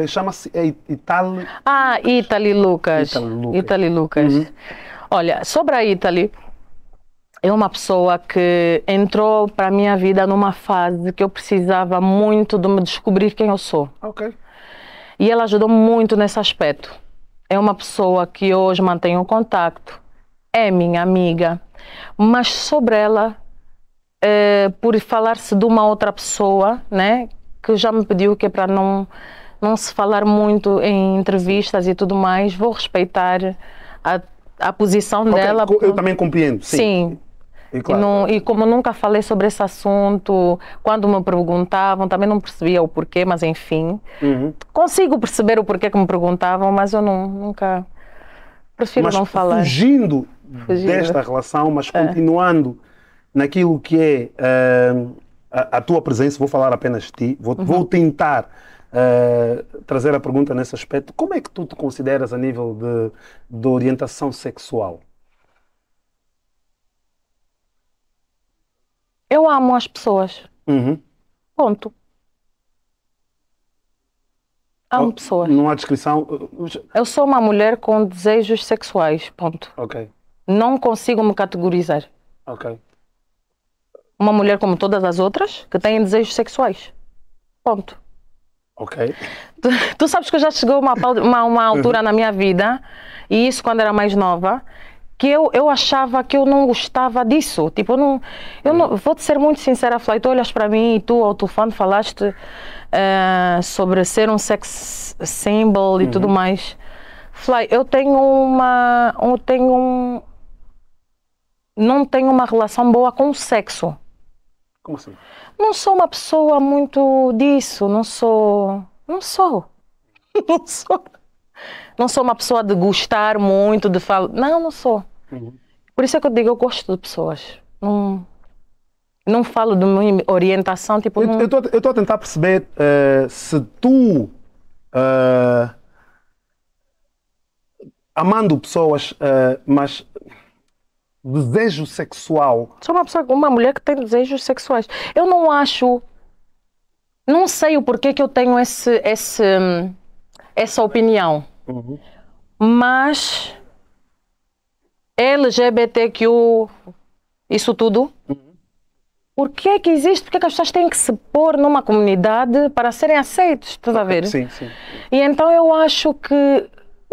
Eh, chama-se é Ah, Itali Lucas. Itali Lucas. Lucas. Uhum. Olha, sobre a Itali é uma pessoa que entrou para a minha vida numa fase que eu precisava muito de me descobrir quem eu sou. Ok. E ela ajudou muito nesse aspecto. É uma pessoa que hoje mantenho um é minha amiga, mas sobre ela, é, por falar-se de uma outra pessoa, né, que já me pediu que é para não não se falar muito em entrevistas e tudo mais, vou respeitar a, a posição okay, dela. Eu também compreendo, sim. sim. E, claro. não, e, como nunca falei sobre esse assunto, quando me perguntavam, também não percebia o porquê, mas enfim. Uhum. Consigo perceber o porquê que me perguntavam, mas eu não, nunca. Prefiro mas não falar. Fugindo, fugindo, desta relação, mas é. continuando naquilo que é uh, a, a, tua presença, vou falar apenas de ti, vou, uhum. vou tentar eh, trazer a pergunta nesse aspecto. Como é que tu te consideras a nível de, de orientação sexual? Eu amo as pessoas. Uhum. Ponto. Amo oh, pessoas. Não há descrição. Eu sou uma mulher com desejos sexuais. Ponto. Ok. Não consigo me categorizar. Ok. Uma mulher como todas as outras que têm desejos sexuais. Ponto. Ok. Tu, tu, sabes que eu já chegou uma, uma, uma altura uhum. na minha vida, e isso quando era mais nova, que eu, eu achava que eu não gostava disso. Tipo, eu não, eu não uhum. vou te ser muito sincera, Flávio, tu olhas para mim e tu, ou tu fã, falaste uh, sobre ser um sex symbol e tudo uhum. mais. Fly, eu tenho uma, eu tenho um, não tenho uma relação boa com o sexo. Como assim? Não sou uma pessoa muito disso, não sou. Não sou. Não sou. Não sou uma pessoa de gostar muito, de falar. Não, não sou. Uhum. Por isso é que eu digo, eu gosto de pessoas. Não, não falo de orientação. Tipo, eu estou eu a tentar perceber uh, se tu. Uh, amando pessoas, uh, mas desejo sexual. Sou uma pessoa, uma mulher que tem desejos sexuais. Eu não acho, não sei o porquê que eu tenho esse, esse essa opinião, uhum. mas LGBTQ, isso tudo. Uhum. Por que é que existe? Por que, é que as pessoas têm que se pôr numa comunidade para serem aceitos? Estás a ver? Sim, sim. E então eu acho que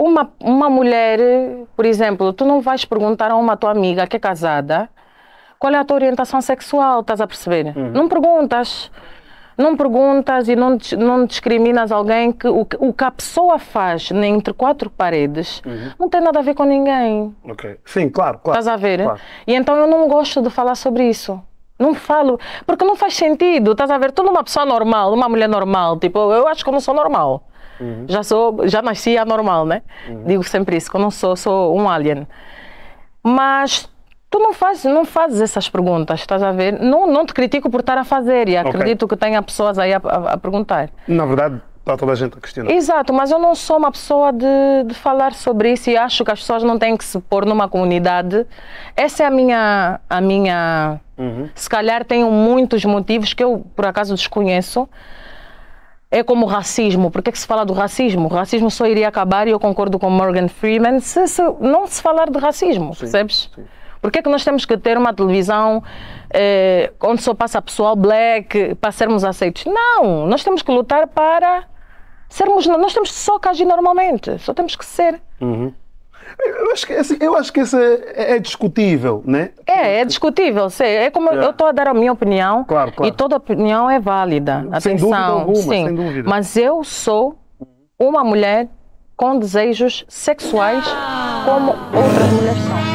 uma, uma mulher, por exemplo, tu não vais perguntar a uma tua amiga que é casada qual é a tua orientação sexual, estás a perceber? Uhum. Não perguntas. Não perguntas e não, não discriminas alguém que o, o que a pessoa faz nem entre quatro paredes uhum. não tem nada a ver com ninguém. Ok. Sim, claro, claro. Estás a ver? Claro. E então eu não gosto de falar sobre isso. Não falo, porque não faz sentido. Estás a ver? Tu, numa pessoa normal, uma mulher normal, tipo, eu acho que eu não sou normal. Uhum. Já sou, já nasci anormal, né? Uhum. Digo sempre isso, que eu não sou, sou um alien. Mas tu não fazes, não fazes essas perguntas, estás a ver? Não, não te critico por estar a fazer e acredito okay. que tenha pessoas aí a, a, a perguntar. Na verdade, está toda a gente a questionar. Exato, mas eu não sou uma pessoa de, de, falar sobre isso e acho que as pessoas não têm que se pôr numa comunidade. Essa é a minha. A minha uhum. Se calhar tenho muitos motivos que eu, por acaso, desconheço é como racismo. Por que, é que se fala do racismo? O racismo só iria acabar, e eu concordo com Morgan Freeman, se, se não se falar de racismo, sim, percebes? Sim. Por que é que nós temos que ter uma televisão eh, onde só passa pessoal black para sermos aceitos? Não, nós temos que lutar para sermos, nós temos só que agir normalmente, só temos que ser. Uhum. Eu acho que, assim, eu acho que isso é, é, discutível, né? É, é discutível. Sei. É como yeah. eu é. estou a dar a minha opinião. Claro, claro. E toda opinião é válida. Atenção. Sem dúvida alguma, sim. sem dúvida. Mas eu sou uma mulher com desejos sexuais ah! como outras mulheres são.